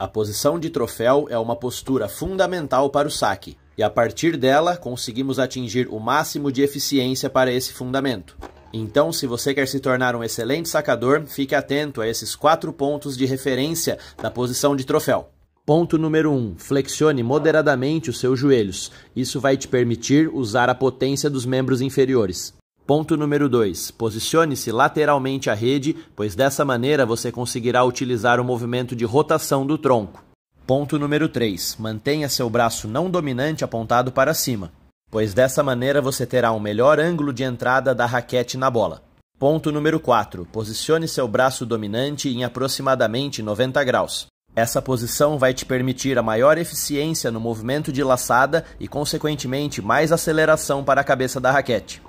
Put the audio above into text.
A posição de troféu é uma postura fundamental para o saque, e a partir dela conseguimos atingir o máximo de eficiência para esse fundamento. Então, se você quer se tornar um excelente sacador, fique atento a esses quatro pontos de referência da posição de troféu. Ponto número 1. Um, flexione moderadamente os seus joelhos. Isso vai te permitir usar a potência dos membros inferiores. Ponto número 2. Posicione-se lateralmente à rede, pois dessa maneira você conseguirá utilizar o movimento de rotação do tronco. Ponto número 3. Mantenha seu braço não dominante apontado para cima, pois dessa maneira você terá um melhor ângulo de entrada da raquete na bola. Ponto número 4. Posicione seu braço dominante em aproximadamente 90 graus. Essa posição vai te permitir a maior eficiência no movimento de laçada e, consequentemente, mais aceleração para a cabeça da raquete.